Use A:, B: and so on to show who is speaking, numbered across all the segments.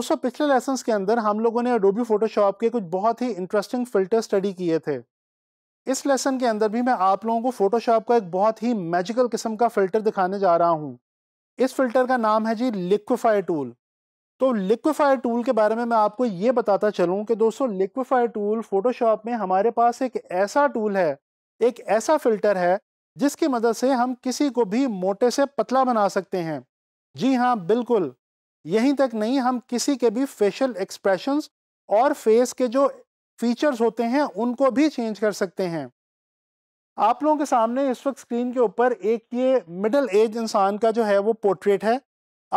A: दोस्तों पिछले लेसन के अंदर हम लोगों ने अडोबी फोटोशॉप के कुछ बहुत ही इंटरेस्टिंग फिल्टर स्टडी किए थे इस लेसन के अंदर भी मैं आप लोगों को फोटोशॉप का एक बहुत ही मैजिकल किस्म का फिल्टर दिखाने जा रहा हूँ इस फिल्टर का नाम है जी लिक्विफाई टूल तो लिक्विफाई टूल के बारे में मैं आपको ये बताता चलूँ कि दोस्तों लिक्विफाई टूल फोटोशॉप में हमारे पास एक ऐसा टूल है एक ऐसा फिल्टर है जिसकी मदद से हम किसी को भी मोटे से पतला बना सकते हैं जी हाँ बिल्कुल यहीं तक नहीं हम किसी के भी फेशियल एक्सप्रेशंस और फेस के जो फीचर्स होते हैं उनको भी चेंज कर सकते हैं आप लोगों के सामने इस वक्त स्क्रीन के ऊपर एक ये मिडल एज इंसान का जो है वो पोर्ट्रेट है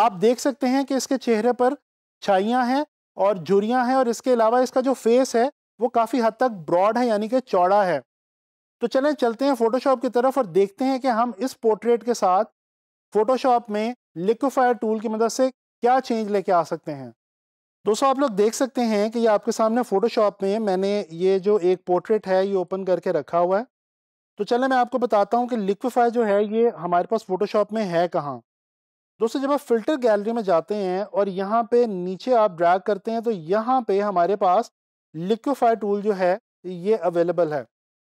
A: आप देख सकते हैं कि इसके चेहरे पर छाइयाँ हैं और झुरियाँ हैं और इसके अलावा इसका जो फेस है वो काफ़ी हद तक ब्रॉड है यानी कि चौड़ा है तो चलें चलते हैं फ़ोटोशॉप की तरफ और देखते हैं कि हम इस पोर्ट्रेट के साथ फ़ोटोशॉप में लिक्विफायर टूल की मदद से क्या चेंज लेके आ सकते हैं दोस्तों आप लोग देख सकते हैं कि ये आपके सामने फ़ोटोशॉप में मैंने ये जो एक पोर्ट्रेट है ये ओपन करके रखा हुआ है तो चले मैं आपको बताता हूँ कि लिक्विफाई जो है ये हमारे पास फ़ोटोशॉप में है कहाँ दोस्तों जब आप फ़िल्टर गैलरी में जाते हैं और यहाँ पे नीचे आप ड्रैग करते हैं तो यहाँ पे हमारे पास लिक्विफाई टूल जो है ये अवेलेबल है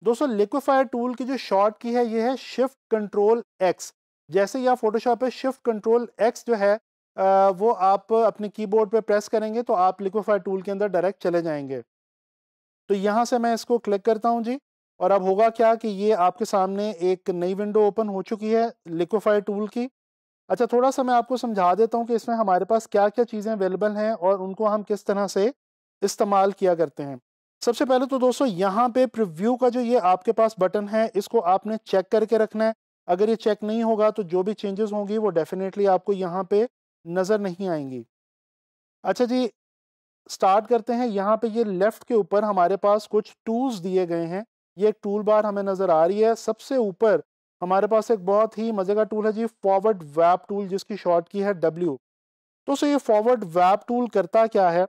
A: दोस्तों लिक्विफाई टूल की जो शॉर्ट की है ये है शिफ्ट कंट्रोल एक्स जैसे ही आप फोटोशॉप पे शिफ्ट कंट्रोल एक्स जो है वो आप अपने कीबोर्ड पे प्रेस करेंगे तो आप लिक्विफाई टूल के अंदर डायरेक्ट चले जाएंगे तो यहाँ से मैं इसको क्लिक करता हूँ जी और अब होगा क्या कि ये आपके सामने एक नई विंडो ओपन हो चुकी है लिक्विफाई टूल की अच्छा थोड़ा सा मैं आपको समझा देता हूँ कि इसमें हमारे पास क्या क्या चीज़ें अवेलेबल हैं और उनको हम किस तरह से इस्तेमाल किया करते हैं सबसे पहले तो दोस्तों यहाँ पे प्रिव्यू का जो ये आपके पास बटन है इसको आपने चेक करके रखना है अगर ये चेक नहीं होगा तो जो भी चेंजेस होंगी वो डेफिनेटली आपको यहाँ पे नज़र नहीं आएंगी अच्छा जी स्टार्ट करते हैं यहाँ पे ये लेफ़्ट के ऊपर हमारे पास कुछ टूल्स दिए गए हैं ये एक टूल बार हमें नज़र आ रही है सबसे ऊपर हमारे पास एक बहुत ही मज़े का टूल है जी फॉरवर्ड वैप टूल जिसकी शॉर्ट की है डब्ल्यू तो सो ये फॉरवर्ड वैप टूल करता क्या है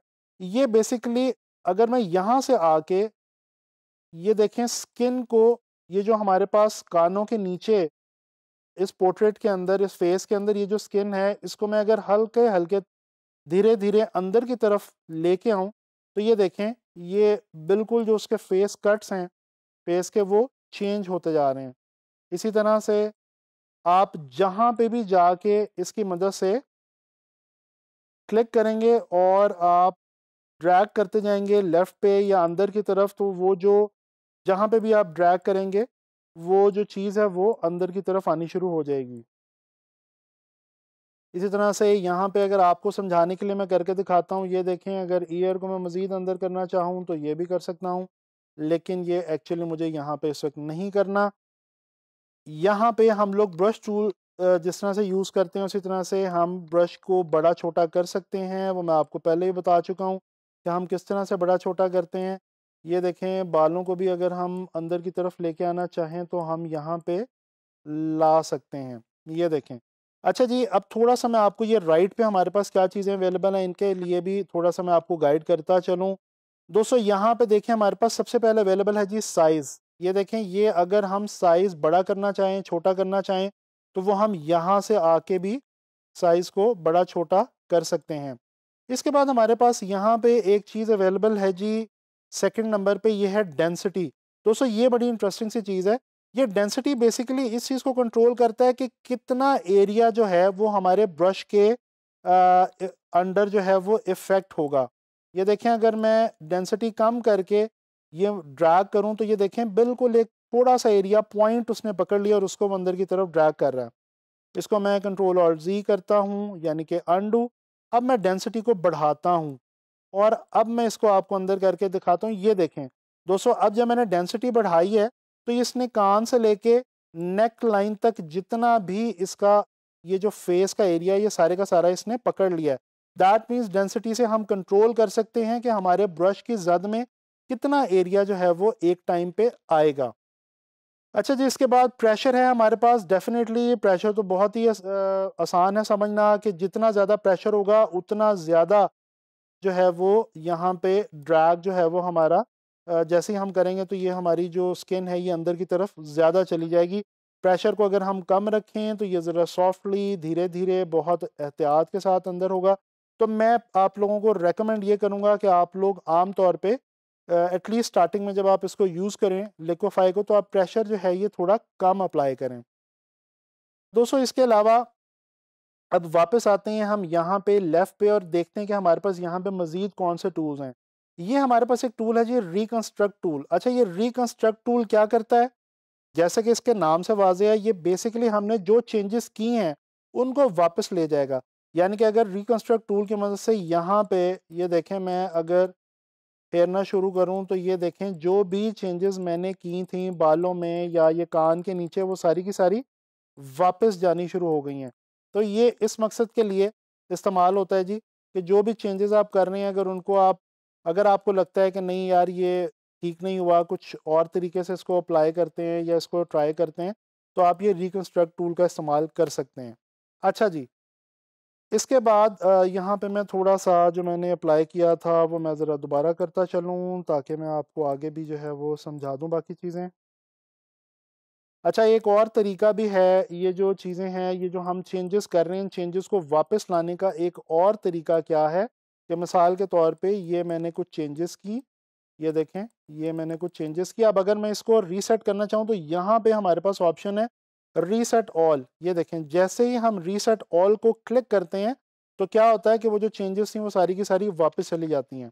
A: ये बेसिकली अगर मैं यहाँ से आके ये देखें स्किन को ये जो हमारे पास कानों के नीचे इस पोर्ट्रेट के अंदर इस फेस के अंदर ये जो स्किन है इसको मैं अगर हल्के हल्के धीरे धीरे अंदर की तरफ लेके आऊँ तो ये देखें ये बिल्कुल जो उसके फेस कट्स हैं फेस के वो चेंज होते जा रहे हैं इसी तरह से आप जहाँ पे भी जाके इसकी मदद से क्लिक करेंगे और आप ड्रैग करते जाएंगे लेफ़्ट पे या अंदर की तरफ तो वो जो जहाँ पे भी आप ड्रैग करेंगे वो जो चीज़ है वो अंदर की तरफ आनी शुरू हो जाएगी इसी तरह से यहाँ पे अगर आपको समझाने के लिए मैं करके दिखाता हूँ ये देखें अगर ईयर को मैं मज़ीद अंदर करना चाहूँ तो ये भी कर सकता हूँ लेकिन ये एक्चुअली मुझे यहाँ पे इस वक्त नहीं करना यहाँ पे हम लोग ब्रश टूल जिस तरह से यूज़ करते हैं उसी तरह से हम ब्रश को बड़ा छोटा कर सकते हैं वो मैं आपको पहले ही बता चुका हूँ कि हम किस तरह से बड़ा छोटा करते हैं ये देखें बालों को भी अगर हम अंदर की तरफ लेके आना चाहें तो हम यहाँ पे ला सकते हैं ये देखें अच्छा जी अब थोड़ा सा मैं आपको ये राइट पे हमारे पास क्या चीज़ें अवेलेबल हैं इनके लिए भी थोड़ा सा मैं आपको गाइड करता चलूँ दोस्तों यहाँ पे देखें हमारे पास सबसे पहले अवेलेबल है जी साइज़ ये देखें ये अगर हम साइज़ बड़ा करना चाहें छोटा करना चाहें तो वो हम यहाँ से आके भी साइज़ को बड़ा छोटा कर सकते हैं इसके बाद हमारे पास यहाँ पे एक चीज़ अवेलेबल है जी सेकंड नंबर पे ये है डेंसिटी दोस्तों ये बड़ी इंटरेस्टिंग सी चीज़ है ये डेंसिटी बेसिकली इस चीज़ को कंट्रोल करता है कि कितना एरिया जो है वो हमारे ब्रश के आ, अंडर जो है वो इफ़ेक्ट होगा ये देखें अगर मैं डेंसिटी कम करके ये ड्रैग करूं तो ये देखें बिल्कुल एक थोड़ा सा एरिया पॉइंट उसने पकड़ लिया और उसको अंदर की तरफ ड्रैग कर रहा है इसको मैं कंट्रोल और जी करता हूँ यानी कि अंडू अब मैं डेंसिटी को बढ़ाता हूँ और अब मैं इसको आपको अंदर करके दिखाता हूँ ये देखें दोस्तों अब जब मैंने डेंसिटी बढ़ाई है तो इसने कान से लेके नेक लाइन तक जितना भी इसका ये जो फेस का एरिया ये सारे का सारा इसने पकड़ लिया है दैट मीन्स डेंसिटी से हम कंट्रोल कर सकते हैं कि हमारे ब्रश की जद में कितना एरिया जो है वो एक टाइम पे आएगा अच्छा जी इसके बाद प्रेशर है हमारे पास डेफिनेटली ये प्रेशर तो बहुत ही आसान है समझना कि जितना ज़्यादा प्रेशर होगा उतना ज़्यादा जो है वो यहाँ पे ड्रैग जो है वो हमारा जैसे ही हम करेंगे तो ये हमारी जो स्किन है ये अंदर की तरफ ज़्यादा चली जाएगी प्रेशर को अगर हम कम रखें तो ये ज़रा सॉफ्टली धीरे धीरे बहुत एहतियात के साथ अंदर होगा तो मैं आप लोगों को रेकमेंड ये करूँगा कि आप लोग आम तौर पर एटलीस्ट स्टार्टिंग में जब आप इसको यूज़ करें लिक्विफाई को तो आप प्रेशर जो है ये थोड़ा कम अप्लाई करें दोस्तों इसके अलावा अब वापस आते हैं हम यहाँ पे लेफ़्ट पे और देखते हैं कि हमारे पास यहाँ पे मज़ीद कौन से टूल्स हैं ये हमारे पास एक टूल है जी रिकन्स्ट्रक्ट टूल अच्छा ये रिकन्स्ट्रक्ट टूल क्या करता है जैसा कि इसके नाम से वाज है ये बेसिकली हमने जो चेंजेस किए हैं उनको वापस ले जाएगा यानी कि अगर रिकन्स्ट्रक्ट टूल की मदद से यहाँ पे ये देखें मैं अगर फेरना शुरू करूँ तो ये देखें जो भी चेंजेस मैंने की थी बालों में या ये कान के नीचे वो सारी की सारी वापस जानी शुरू हो गई हैं तो ये इस मकसद के लिए इस्तेमाल होता है जी कि जो भी चेंजेस आप कर रहे हैं अगर उनको आप अगर आपको लगता है कि नहीं यार ये ठीक नहीं हुआ कुछ और तरीके से इसको अप्लाई करते हैं या इसको ट्राई करते हैं तो आप ये रिकन्स्ट्रक्ट टूल का इस्तेमाल कर सकते हैं अच्छा जी इसके बाद यहाँ पे मैं थोड़ा सा जो मैंने अप्लाई किया था वो मैं ज़रा दोबारा करता चलूँ ताकि मैं आपको आगे भी जो है वो समझा दूँ बाकी चीज़ें अच्छा एक और तरीका भी है ये जो चीज़ें हैं ये जो हम चेंजेस कर रहे हैं इन चेंजेस को वापस लाने का एक और तरीका क्या है कि मिसाल के तौर पे ये मैंने कुछ चेंजेस की ये देखें ये मैंने कुछ चेंजेस किया अब अगर मैं इसको रीसेट करना चाहूँ तो यहाँ पे हमारे पास ऑप्शन है रीसेट ऑल ये देखें जैसे ही हम रीसेट ऑल को क्लिक करते हैं तो क्या होता है कि वो जो चेंजेस थी वो सारी की सारी वापस चली जाती हैं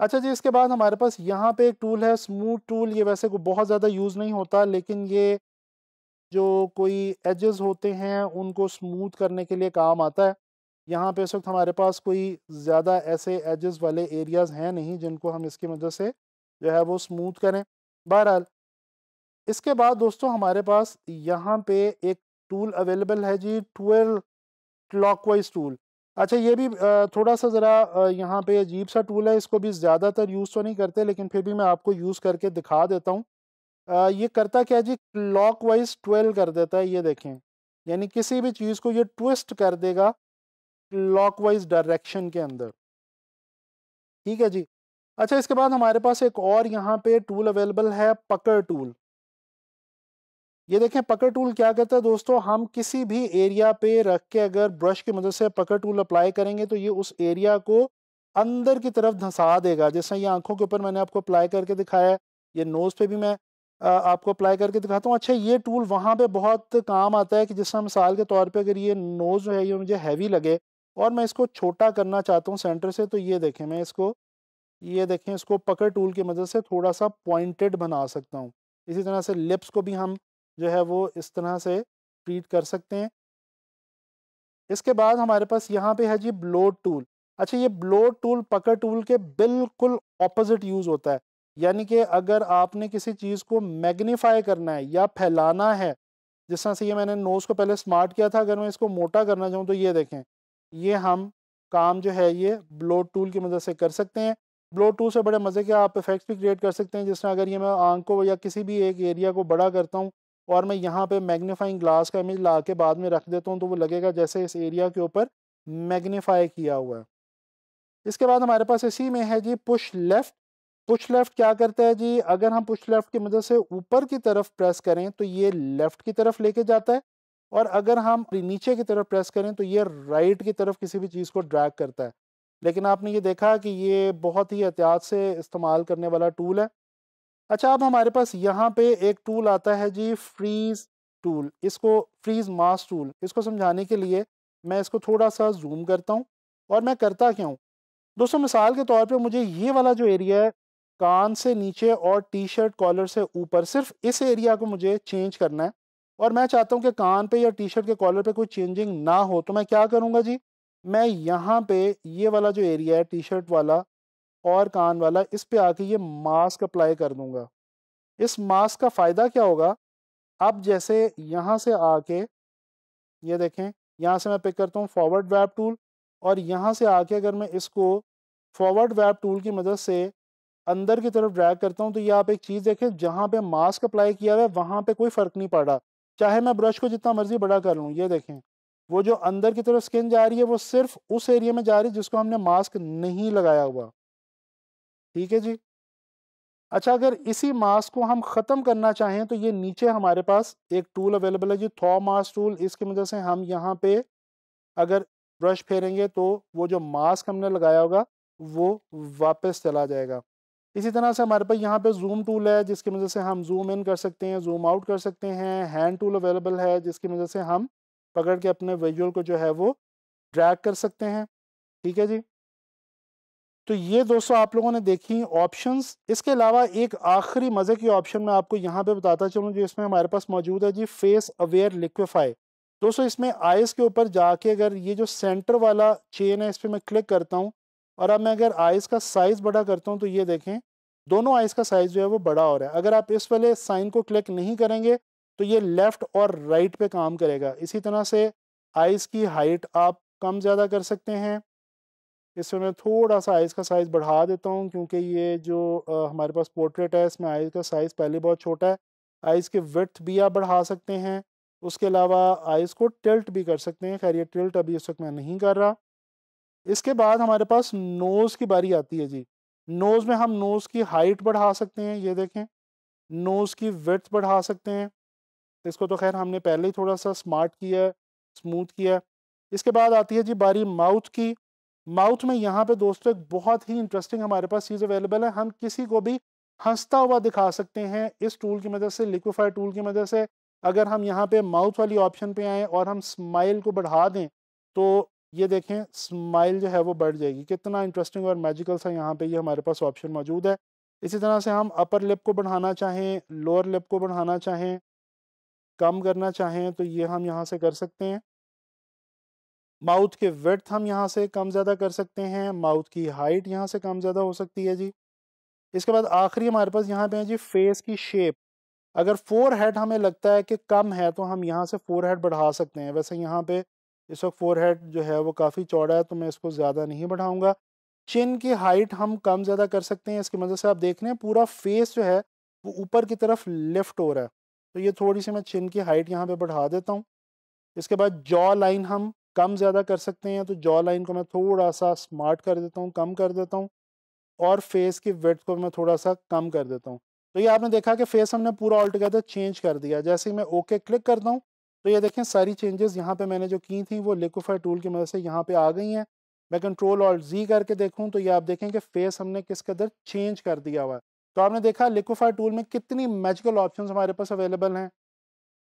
A: अच्छा जी इसके बाद हमारे पास यहाँ पे एक टूल है स्मूथ टूल ये वैसे को बहुत ज़्यादा यूज़ नहीं होता लेकिन ये जो कोई एजेस होते हैं उनको स्मूथ करने के लिए काम आता है यहाँ पे इस वक्त हमारे पास कोई ज़्यादा ऐसे एजेस वाले एरियाज़ हैं नहीं जिनको हम इसकी मदद से जो है वो स्मूथ करें बहरहाल इसके बाद दोस्तों हमारे पास यहाँ पे एक टूल अवेलेबल है जी ट्वेल्व क्लॉकवाइज टूल अच्छा ये भी थोड़ा सा ज़रा यहाँ पे अजीब सा टूल है इसको भी ज़्यादातर यूज़ तो नहीं करते लेकिन फिर भी मैं आपको यूज़ करके दिखा देता हूँ ये करता क्या जी क्लॉक वाइज ट्वेल कर देता है ये देखें यानी किसी भी चीज़ को ये ट्विस्ट कर देगा क्लॉक वाइज डायरेक्शन के अंदर ठीक है जी अच्छा इसके बाद हमारे पास एक और यहाँ पे टूल अवेलेबल है पकड़ टूल ये देखें पकड़ टूल क्या करता है दोस्तों हम किसी भी एरिया पे रख के अगर ब्रश की मदद से पकड़ टूल अप्लाई करेंगे तो ये उस एरिया को अंदर की तरफ धंसा देगा जैसे ये आंखों के ऊपर मैंने आपको अप्लाई करके दिखाया है ये नोज़ पे भी मैं आपको अप्लाई करके दिखाता हूँ अच्छा ये टूल वहाँ पे बहुत काम आता है कि जैसे मिसाल के तौर पे अगर ये नोज़ है ये मुझे हैवी लगे और मैं इसको छोटा करना चाहता हूँ सेंटर से तो ये देखें मैं इसको ये देखें इसको पकड़ टूल की मदद से थोड़ा सा पॉइंटेड बना सकता हूँ इसी तरह से लिप्स को भी हम जो है वो इस तरह से ट्रीट कर सकते हैं इसके बाद हमारे पास यहाँ पे है जी ब्लो टूल अच्छा ये ब्लो टूल पकड़ टूल के बिल्कुल ऑपोजिट यूज़ होता है यानी कि अगर आपने किसी चीज़ को मैग्नीफाई करना है या फैलाना है जिस तरह से ये मैंने नोज़ को पहले स्मार्ट किया था अगर मैं इसको मोटा करना चाहूँ तो ये देखें ये हम काम जो है ये ब्लो टूल की मदद से कर सकते हैं ब्लो टूल से बड़े मज़े के आप इफेक्ट्स भी क्रिएट कर सकते हैं जिस तरह अगर ये मैं आंख को या किसी भी एक एरिया को बड़ा करता हूँ और मैं यहाँ पे मैग्नीफाइंग ग्लास का इमेज ला के बाद में रख देता हूँ तो वो लगेगा जैसे इस एरिया के ऊपर मैग्नीफाई किया हुआ है इसके बाद हमारे पास इसी में है जी पुश लेफ़्ट पुश लेफ़्ट क्या करता है जी अगर हम पुश लेफ़्ट की मदद से ऊपर की तरफ प्रेस करें तो ये लेफ़्ट की तरफ लेके जाता है और अगर हम नीचे की तरफ प्रेस करें तो ये राइट की तरफ किसी भी चीज़ को ड्रैग करता है लेकिन आपने ये देखा कि ये बहुत ही एहतियात से इस्तेमाल करने वाला टूल है अच्छा अब हमारे पास यहाँ पे एक टूल आता है जी फ्रीज टूल इसको फ्रीज मास टूल इसको समझाने के लिए मैं इसको थोड़ा सा जूम करता हूँ और मैं करता क्या हूँ दोस्तों मिसाल के तौर पे मुझे ये वाला जो एरिया है कान से नीचे और टी शर्ट कॉलर से ऊपर सिर्फ इस एरिया को मुझे चेंज करना है और मैं चाहता हूँ कि कान पे या टी शर्ट के कॉलर पे कोई चेंजिंग ना हो तो मैं क्या करूँगा जी मैं यहाँ पे ये वाला जो एरिया है टी शर्ट वाला और कान वाला इस पे आके ये मास्क अप्लाई कर दूंगा इस मास्क का फ़ायदा क्या होगा अब जैसे यहाँ से आके ये देखें यहाँ से मैं पिक करता हूँ फॉरवर्ड वैब टूल और यहाँ से आके अगर मैं इसको फॉरवर्ड वैब टूल की मदद से अंदर की तरफ ड्रैग करता हूँ तो ये आप एक चीज़ देखें जहाँ पे मास्क अप्लाई किया हुआ है वहाँ पे कोई फ़र्क नहीं पड़ रहा चाहे मैं ब्रश को जितना मर्जी बड़ा कर लूँ ये देखें वो जो अंदर की तरफ स्किन जा रही है वो सिर्फ उस एरिया में जा रही है जिसको हमने मास्क नहीं लगाया हुआ ठीक है जी अच्छा अगर इसी मास को हम ख़त्म करना चाहें तो ये नीचे हमारे पास एक टूल अवेलेबल है जी थॉ मास टूल इसकी वजह से हम यहाँ पे अगर ब्रश फेरेंगे तो वो जो मास्क हमने लगाया होगा वो वापस चला जाएगा इसी तरह से हमारे पास यहाँ पे जूम टूल है जिसकी वजह से हम जूम इन कर सकते हैं जूम आउट कर सकते हैं हैंड टूल अवेलेबल है जिसकी वजह से हम पकड़ के अपने विजुअल को जो है वो ड्रैग कर सकते हैं ठीक है जी तो ये दोस्तों आप लोगों ने देखी ऑप्शंस इसके अलावा एक आखिरी मज़े की ऑप्शन मैं आपको यहाँ पे बताता चलूँ जो इसमें हमारे पास मौजूद है जी फेस अवेयर लिक्विफाई दोस्तों इसमें आइस के ऊपर जाके अगर ये जो सेंटर वाला चेन है इस पर मैं क्लिक करता हूँ और अब मैं अगर आइस का साइज़ बड़ा करता हूँ तो ये देखें दोनों आइस का साइज़ जो है वो बड़ा हो रहा है अगर आप इस वाले साइन को क्लिक नहीं करेंगे तो ये लेफ़्ट और राइट पे काम करेगा इसी तरह से आइस की हाइट आप कम ज़्यादा कर सकते हैं इसमें मैं थोड़ा सा आइज़ का साइज़ बढ़ा देता हूँ क्योंकि ये जो आ, हमारे पास पोर्ट्रेट है इसमें आइज़ का साइज़ पहले बहुत छोटा है आइज़ के विथ भी आप बढ़ा सकते हैं उसके अलावा आइज़ को टिल्ट भी कर सकते हैं खैर ये टिल्ट अभी इस वक्त मैं नहीं कर रहा इसके बाद हमारे पास नोज़ की बारी आती है जी नोज़ में हम नोज़ की हाइट बढ़ा सकते हैं ये देखें नोज़ की विथ बढ़ा सकते हैं इसको तो खैर हमने पहले ही थोड़ा सा स्मार्ट किया स्मूथ किया इसके बाद आती है जी बारी माउथ की माउथ में यहाँ पे दोस्तों एक बहुत ही इंटरेस्टिंग हमारे पास चीज़ अवेलेबल है हम किसी को भी हंसता हुआ दिखा सकते हैं इस टूल की मदद से लिक्विफाई टूल की मदद से अगर हम यहाँ पे माउथ वाली ऑप्शन पे आएँ और हम स्माइल को बढ़ा दें तो ये देखें स्माइल जो है वो बढ़ जाएगी कितना इंटरेस्टिंग और मैजिकल सा यहाँ पे ये यह हमारे पास ऑप्शन मौजूद है इसी तरह से हम अपर लिप को बढ़ाना चाहें लोअर लिप को बढ़ाना चाहें कम करना चाहें तो ये हम यहाँ से कर सकते हैं माउथ के वेथ हम यहाँ से कम ज़्यादा कर सकते हैं माउथ की हाइट यहाँ से कम ज़्यादा हो सकती है जी इसके बाद आखिरी हमारे पास यहाँ पे है जी फेस की शेप अगर फोर हेड हमें लगता है कि कम है तो हम यहाँ से फोर हेड बढ़ा सकते हैं वैसे यहाँ पे इस वक्त फोर हेड जो है वो काफ़ी चौड़ा है तो मैं इसको ज़्यादा नहीं बढ़ाऊँगा चिन की हाइट हम कम ज़्यादा कर सकते हैं इसकी मदद से आप देख रहे हैं पूरा फेस जो है वो ऊपर की तरफ लिफ्ट हो रहा है तो ये थोड़ी सी मैं चिन की हाइट यहाँ पर बढ़ा देता हूँ इसके बाद जॉ लाइन हम कम ज़्यादा कर सकते हैं तो जॉ लाइन को मैं थोड़ा सा स्मार्ट कर देता हूँ कम कर देता हूँ और फेस की वेथ को मैं थोड़ा सा कम कर देता हूँ तो ये आपने देखा कि फेस हमने पूरा ऑल टुगेदर चेंज कर दिया जैसे ही मैं ओके क्लिक करता हूँ तो ये देखें सारी चेंजेस यहाँ पे मैंने जो की थी वो लिक्विफाई टूल की मदद से यहाँ पे आ गई हैं मैं कंट्रोल ऑल जी करके देखूँ तो ये आप देखें कि फेस हमने किस कदर चेंज कर दिया हुआ है तो आपने देखा लिक्विफाई टूल में कितनी मैजिकल ऑप्शन हमारे पास अवेलेबल हैं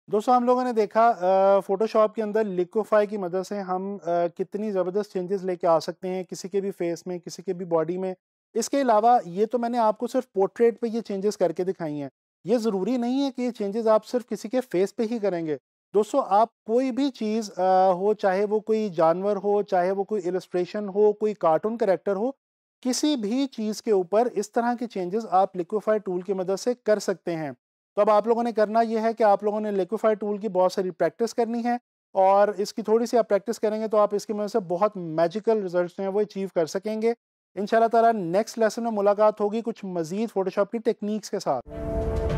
A: दोस्तों हम लोगों ने देखा फोटोशॉप के अंदर लिक्विफाई की मदद से हम आ, कितनी ज़बरदस्त चेंजेस लेके आ सकते हैं किसी के भी फेस में किसी के भी बॉडी में इसके अलावा ये तो मैंने आपको सिर्फ पोर्ट्रेट पे ये चेंजेस करके दिखाई हैं ये ज़रूरी नहीं है कि ये चेंजेस आप सिर्फ किसी के फेस पे ही करेंगे दोस्तों आप कोई भी चीज़ हो चाहे वो कोई जानवर हो चाहे वो कोई इलस्ट्रेशन हो कोई कार्टून करेक्टर हो किसी भी चीज़ के ऊपर इस तरह के चेंजेस आप लिक्विफाई टूल की मदद से कर सकते हैं तो अब आप लोगों ने करना यह है कि आप लोगों ने लिक्विफाइड टूल की बहुत सारी प्रैक्टिस करनी है और इसकी थोड़ी सी आप प्रैक्टिस करेंगे तो आप इसकी मदद से बहुत मैजिकल रिजल्ट हैं वो अचीव कर सकेंगे इन ताला नेक्स्ट लेसन में मुलाकात होगी कुछ मजीद फोटोशॉप की टेक्निक्स के साथ